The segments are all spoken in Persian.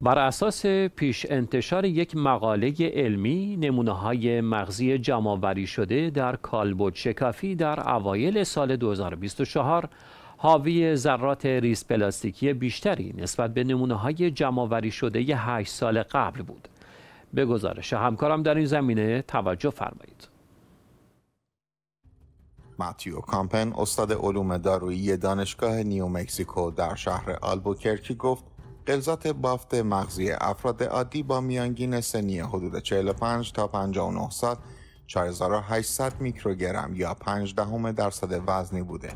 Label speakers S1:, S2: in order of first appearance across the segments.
S1: بر اساس پیش انتشار یک مقاله علمی نمونه های مغزی جمعآوری شده در کالبد شکافی در اوایل سال 2024 حاوی ذرات ریز پلاستیکی بیشتری نسبت به نمونه های جمعآوری شده 8 سال قبل بود. به گزارش همکارم در این زمینه توجه فرمایید. ماتیو کامپن استاد علوم دارویی دانشگاه نیومکزیکو در شهر آلبوکرکی گفت غلظت بافت مغزی افراد عادی با میانگین سنی حدود 45 تا 59 سال 4800 میکروگرم یا 5 دهم درصد وزنی بوده.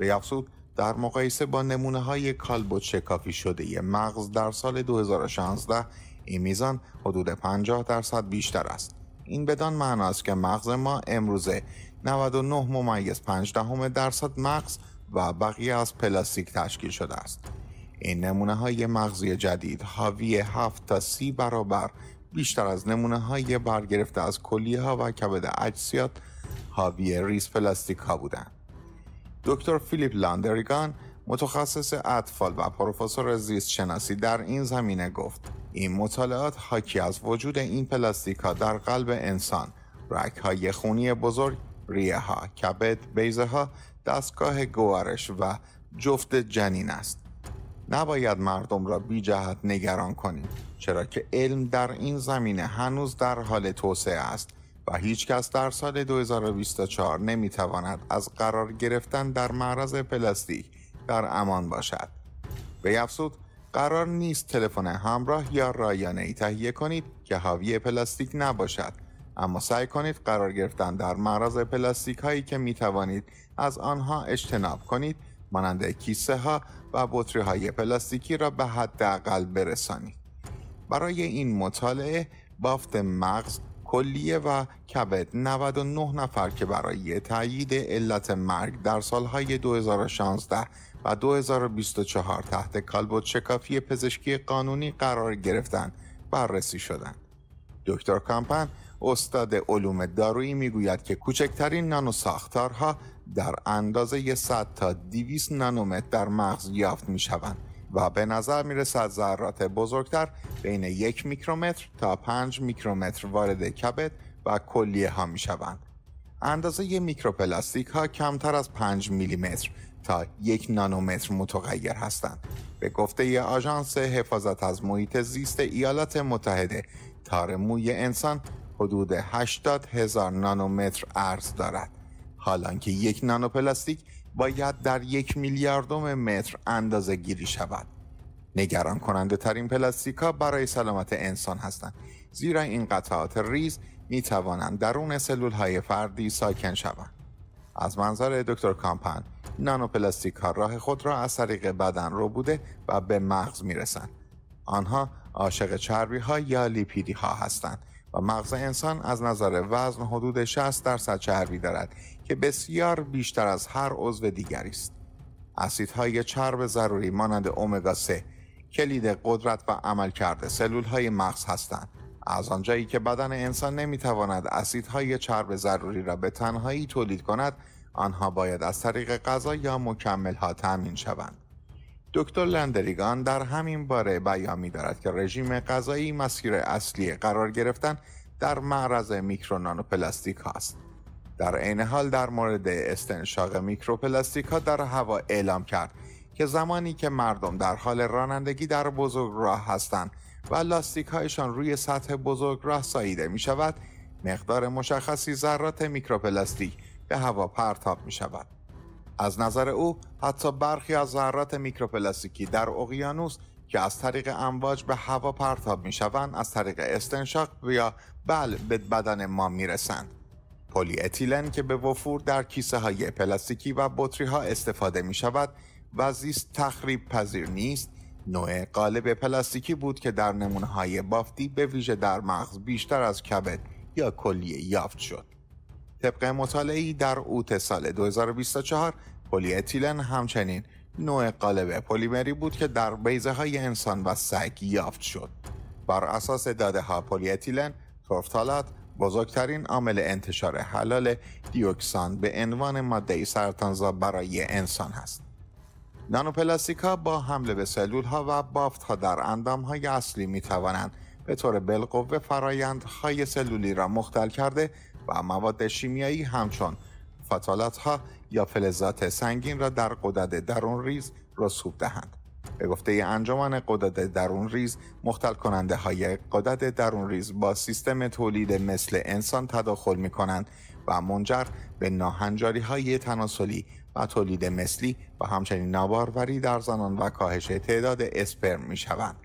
S1: ریافزود در مقایسه با نمونه های کالبوت شکافی شده یه مغز در سال 2016 این میزان حدود 50 درصد بیشتر است. این بدان معنا است که مغز ما امروزه 99 ممیز 5 دهم درصد مغز و بقیه از پلاستیک تشکیل شده است. این نمونه های مغزی جدید حاوی 7 تا 30 برابر بیشتر از نمونه های برگرفته از کلیه ها و کبد اجسیات حاوی ریس پلاستیک ها بودند. دکتر فیلیپ لاندریگان متخصص اطفال و پروفسور زیست شناسی در این زمینه گفت این مطالعات حاکی از وجود این پلاستیک ها در قلب انسان رک های خونی بزرگ ریه ها، کبد، بیزه ها، دستگاه گوارش و جفت جنین است. نباید مردم را بی جهت نگران کنیم چرا که علم در این زمینه هنوز در حال توسعه است و هیچ کس در سال 2024 تواند از قرار گرفتن در معرض پلاستیک در امان باشد. به افزود قرار نیست تلفن همراه یا رایانه ای تهیه کنید که حاوی پلاستیک نباشد اما سعی کنید قرار گرفتن در معرض پلاستیک هایی که می توانید از آنها اجتناب کنید مانند کیسه ها و بطری های پلاستیکی را به حداقل برسانید. برای این مطالعه بافت مغز کلیه و کبد 99 نفر که برای تایید علت مرگ در سالهای 2016 و 2024 تحت کالبوت شکافی پزشکی قانونی قرار گرفتند بررسی شدند. دکتر کامپن استاد علوم دارویی میگوید که کوچکترین نانو ساختارها در اندازه 100 تا 200 نانومتر در مغز یافت می شوند و به نظر می رسد ذرات بزرگتر بین یک میکرومتر تا 5 میکرومتر وارد کبد و کلیه ها می شوند. اندازه میکروپلاستیک ها کمتر از 5 میلیمتر تا یک نانومتر متغیر هستند. به گفته آژانس حفاظت از محیط زیست ایالات متحده تار موی انسان حدود 80 هزار نانومتر عرض دارد. حالانکه که یک نانوپلاستیک باید در یک میلیاردم متر اندازه گیری شود نگران کننده ترین پلاستیک ها برای سلامت انسان هستند زیرا این قطعات ریز می توانند درون سلول های فردی ساکن شوند از منظر دکتر کامپن نانوپلاستیک ها راه خود را از طریق بدن رو بوده و به مغز می رسند آنها عاشق چربی ها یا لیپیدی ها هستند و مغز انسان از نظر وزن حدود 60 درصد چربی دارد که بسیار بیشتر از هر عضو دیگری است اسیدهای چرب ضروری مانند اومگا 3 کلید قدرت و عملکرد های مغز هستند از آنجایی که بدن انسان نمیتواند اسیدهای چرب ضروری را به تنهایی تولید کند آنها باید از طریق غذا یا ها تامین شوند دکتر لندریگان در همین باره بیان دارد که رژیم غذایی مسیر اصلی قرار گرفتن در معرض و پلاستیک هاست در عین حال در مورد استنشاق میکروپلاستیک ها در هوا اعلام کرد که زمانی که مردم در حال رانندگی در بزرگ راه هستند و لاستیک هایشان روی سطح بزرگ راه ساییده می شود مقدار مشخصی ذرات میکروپلاستیک به هوا پرتاب می شود. از نظر او حتی برخی از ذرات میکروپلاستیکی در اقیانوس که از طریق امواج به هوا پرتاب می شوند از طریق استنشاق یا بل به بدن ما می رسند. پلی اتیلن که به وفور در کیسه های پلاستیکی و بطری ها استفاده می شود و زیست تخریب پذیر نیست نوع قالب پلاستیکی بود که در نمونه های بافتی به ویژه در مغز بیشتر از کبد یا کلیه یافت شد. طبق مطالعی در اوت سال 2024 پلی اتیلن همچنین نوع قالب پلیمری بود که در بیزه های انسان و سگ یافت شد. بر اساس داده ها پلی اتیلن، تورفتالات بزرگترین عامل انتشار حلال دیوکسان به عنوان ماده سرطانزا برای انسان است. نانوپلاستیکا با حمله به سلول ها و بافت ها در اندام های اصلی می توانند به طور بالقوه فرایند های سلولی را مختل کرده و مواد شیمیایی همچون فتالت ها یا فلزات سنگین را در قدرت درون ریز رسوب دهند. به گفته انجمن قدرت درون ریز مختل کننده های قدرت درون ریز با سیستم تولید مثل انسان تداخل می کنند و منجر به ناهنجاری های تناسلی و تولید مثلی و همچنین ناباروری در زنان و کاهش تعداد اسپرم می شوند.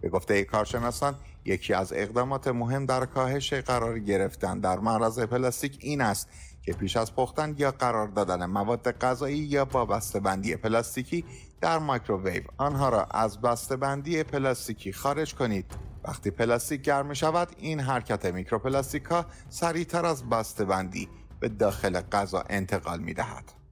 S1: به گفته کارشناسان یکی از اقدامات مهم در کاهش قرار گرفتن در معرض پلاستیک این است که پیش از پختن یا قرار دادن مواد غذایی یا با بندی پلاستیکی در مایکروویو آنها را از بندی پلاستیکی خارج کنید وقتی پلاستیک گرم شود این حرکت میکروپلاستیک ها سریعتر از بندی به داخل غذا انتقال می دهد.